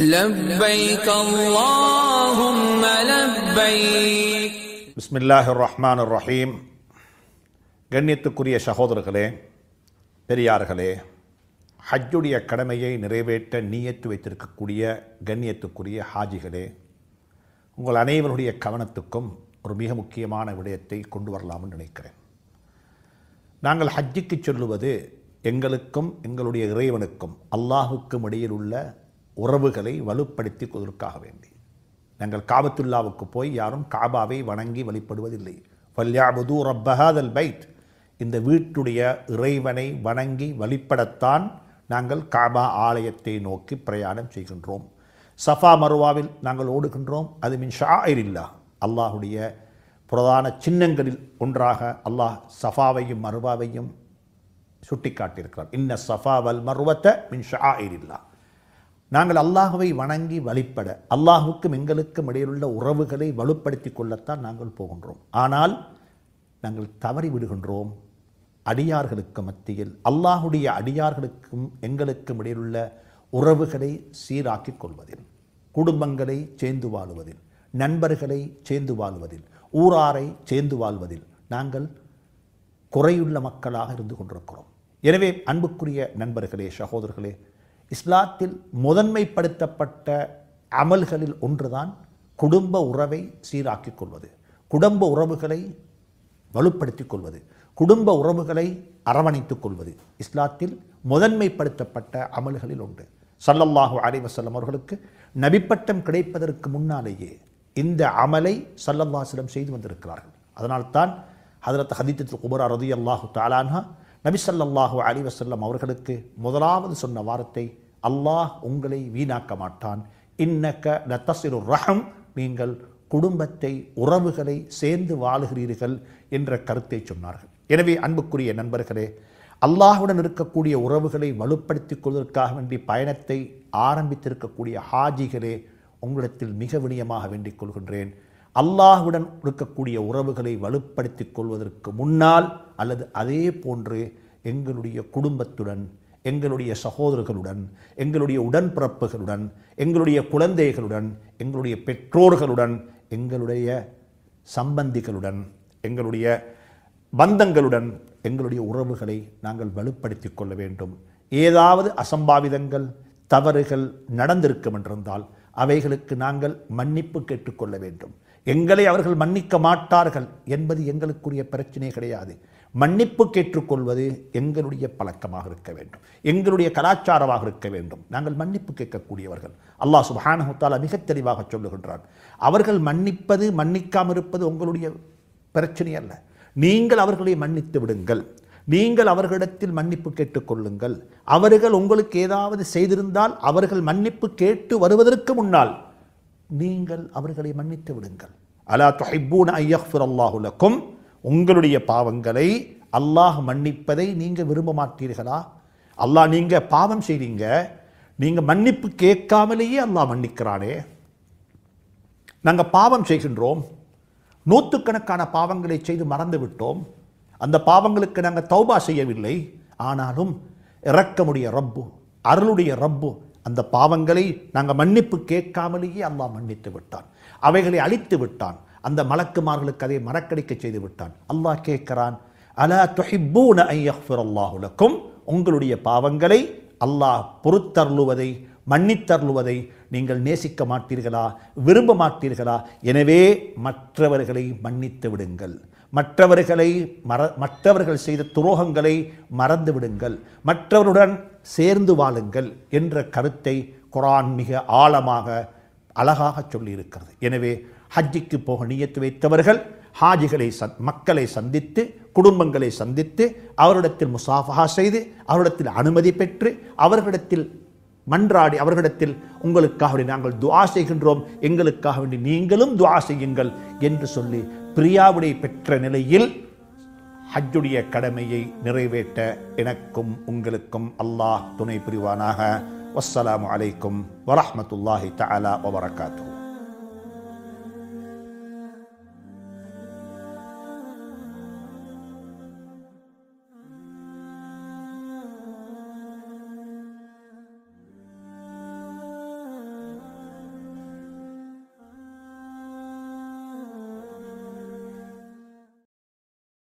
لبيك اللهم لبيك بسم الله الرحمن الرحيم கண்ணியத்துக்குரிய சகோதரர்களே பெரியார்களே ஹஜ்ஜுடைய கடமையை நிறைவேற்ற நீயத்து வைத்திருக்கக்கூடிய கண்ணியத்துக்குரிய ஹாஜிகளே உங்கள் அனைவருடைய கவனத்துக்கும் ஒரு மிக முக்கியமான விடயத்தை கொண்டு வரலாம்னு நினைக்கிறேன் நாங்கள் ஹஜ்ஜுக்கு சொல்லுவது எங்களுக்கும் எங்களுடைய இறைவனுக்கும் அல்லாஹுக்கும் இடையில் உள்ள உறவுகளை வலுப்படுத்தி கொள்வதற்காக வேண்டி நாங்கள் காபத்துல்லாவுக்கு போய் யாரும் காபாவை வணங்கி வழிபடுவதில்லை பல்யாபுது ரப்பகாதல் பைத் இந்த வீட்டுடைய இறைவனை வணங்கி வழிபடத்தான் நாங்கள் காபா ஆலயத்தை நோக்கி பிரயாணம் செய்கின்றோம் சஃபா மருவாவில் நாங்கள் ஓடுகின்றோம் அது மின் ஷாயிர் இல்லா அல்லாஹுடைய பிரதான சின்னங்களில் ஒன்றாக அல்லாஹ் சஃபாவையும் மருவாவையும் சுட்டி காட்டியிருக்கிறார் இன்ன சஃபா வல் மருவத்தை மின் ஷாயிர் இல்லா நாங்கள் அல்லாஹுவை வணங்கி வழிபட அல்லாஹுக்கும் எங்களுக்கும் இடையிலுள்ள உறவுகளை வலுப்படுத்தி கொள்ளத்தான் நாங்கள் போகின்றோம் ஆனால் நாங்கள் தவறி விடுகின்றோம் அடியார்களுக்கு மத்தியில் அல்லாஹுடைய அடியார்களுக்கும் எங்களுக்கும் இடையிலுள்ள உறவுகளை சீராக்கிக் கொள்வதில் குடும்பங்களை சேர்ந்து வாழுவதில் நண்பர்களை சேர்ந்து வாழ்வதில் ஊராரை சேர்ந்து வாழ்வதில் நாங்கள் குறையுள்ள மக்களாக இருந்து கொண்டிருக்கிறோம் எனவே அன்புக்குரிய நண்பர்களே சகோதரர்களே இஸ்லாத்தில் முதன்மைப்படுத்தப்பட்ட அமல்களில் ஒன்றுதான் குடும்ப உறவை சீராக்கிக் கொள்வது குடும்ப உறவுகளை வலுப்படுத்திக் கொள்வது குடும்ப உறவுகளை அரவணைத்துக் கொள்வது இஸ்லாத்தில் முதன்மைப்படுத்தப்பட்ட அமல்களில் ஒன்று சல்லல்லாஹு அலைவசல்லம் அவர்களுக்கு நபிப்பட்டம் கிடைப்பதற்கு முன்னாலேயே இந்த அமலை சல்லல்லாஹலம் செய்து வந்திருக்கிறார்கள் அதனால்தான் ஹதரத் ஹதீத்தத்தில் குபரா ரதி அல்லாஹு தாலான்ஹா நபிசல்லாஹு அலி வசல்லம் அவர்களுக்கு முதலாவது சொன்ன வார்த்தை அல்லாஹ் உங்களை வீணாக்க மாட்டான் இன்னக்க நத்தசிறு ரகம் நீங்கள் குடும்பத்தை உறவுகளை சேர்ந்து வாழுகிறீர்கள் என்ற கருத்தை சொன்னார்கள் எனவே அன்புக்குரிய நண்பர்களே அல்லாஹுடன் இருக்கக்கூடிய உறவுகளை வலுப்படுத்திக் கொள்வதற்காக வேண்டிய பயணத்தை ஆரம்பித்திருக்கக்கூடிய ஹாஜிகளே உங்களிடத்தில் மிக வினியமாக வேண்டிக் கொள்கின்றேன் அல்லாஹுடன் இருக்கக்கூடிய உறவுகளை வலுப்படுத்தி கொள்வதற்கு முன்னால் அல்லது அதே போன்று எங்களுடைய குடும்பத்துடன் எங்களுடைய சகோதரர்களுடன் எங்களுடைய உடன்பிறப்புகளுடன் எங்களுடைய குழந்தைகளுடன் எங்களுடைய பெற்றோர்களுடன் எங்களுடைய சம்பந்திகளுடன் எங்களுடைய பந்தங்களுடன் எங்களுடைய உறவுகளை நாங்கள் வலுப்படுத்தி கொள்ள வேண்டும் ஏதாவது அசம்பாவிதங்கள் தவறுகள் நடந்திருக்கும் என்றிருந்தால் அவைகளுக்கு நாங்கள் மன்னிப்பு கேட்டுக்கொள்ள வேண்டும் எங்களை அவர்கள் மன்னிக்க மாட்டார்கள் என்பது எங்களுக்குரிய பிரச்சனை கிடையாது மன்னிப்பு கேட்டுக்கொள்வது எங்களுடைய பழக்கமாக இருக்க வேண்டும் எங்களுடைய கலாச்சாரமாக இருக்க வேண்டும் நாங்கள் மன்னிப்பு கேட்கக்கூடியவர்கள் அல்லாஹ் சுபானஹுத்தாலா மிக தெளிவாக சொல்லுகின்றான் அவர்கள் மன்னிப்பது மன்னிக்காமல் இருப்பது உங்களுடைய பிரச்சனை அல்ல நீங்கள் அவர்களை மன்னித்து விடுங்கள் நீங்கள் அவர்களிடத்தில் மன்னிப்பு கேட்டுக்கொள்ளுங்கள் அவர்கள் உங்களுக்கு ஏதாவது செய்திருந்தால் அவர்கள் மன்னிப்பு கேட்டு வருவதற்கு முன்னால் நீங்கள் அவர்களை மன்னித்து விடுங்கள் அலா தொஹிப்பூன் ஐயஃபிர் அல்லாஹுலக்கும் உங்களுடைய பாவங்களை அல்லாஹ் மன்னிப்பதை நீங்கள் விரும்ப மாட்டீர்களா அல்லாஹ் நீங்கள் பாவம் செய்கிறீங்க நீங்கள் மன்னிப்பு கேட்காமலேயே அல்லாஹ் மன்னிக்கிறானே நாங்கள் பாவம் செய்கின்றோம் நூற்றுக்கணக்கான பாவங்களை செய்து மறந்து விட்டோம் அந்த பாவங்களுக்கு நாங்கள் தௌபா செய்யவில்லை ஆனாலும் இறக்கமுடைய ரப்பு அருளுடைய ரப்பு அந்த பாவங்களை நாங்கள் மன்னிப்பு கேட்காமலேயே அல்லாஹ் மன்னித்து விட்டான் அவைகளை அழித்து விட்டான் அந்த மலக்குமார்களுக்கு அதை மறக்கடிக்க செய்து விட்டான் அல்லாஹ் கேட்கிறான் அலா தொஹிப்பூன ஐயஃபுரல்லாஹுலக்கும் உங்களுடைய பாவங்களை அல்லாஹ் பொறுத்தருளுவதை மன்னித்தருளுவதை நீங்கள் நேசிக்க மாட்டீர்களா விரும்ப மாட்டீர்களா எனவே மற்றவர்களை மன்னித்து விடுங்கள் மற்றவர்களை மற மற்றவர்கள் செய்த துரோகங்களை மறந்து விடுங்கள் மற்றவருடன் சேர்ந்து வாழுங்கள் என்ற கருத்தை குரான் மிக ஆழமாக அழகாக சொல்லியிருக்கிறது எனவே ஹஜ்ஜிக்கு போக நியத்து வைத்தவர்கள் ஹாஜிகளை சந் மக்களை சந்தித்து குடும்பங்களை சந்தித்து அவரிடத்தில் முசாஃபா செய்து அவரிடத்தில் அனுமதி பெற்று அவர்களிடத்தில் மன்றாடி அவர்களிடத்தில் உங்களுக்காக வேண்டி நாங்கள் துவா செய்கின்றோம் எங்களுக்காக வேண்டி நீங்களும் துவா செய்யுங்கள் என்று சொல்லி பிரியாவிடை பெற்ற நிலையில் ஹஜ்ஜுடைய கடமையை நிறைவேற்ற எனக்கும் உங்களுக்கும் அல்லாஹ் துணை புரிவானாக வஸ்ஸலாம் அலைக்கும் வரமத்துல்லாஹி தலா வபரகாத்தூ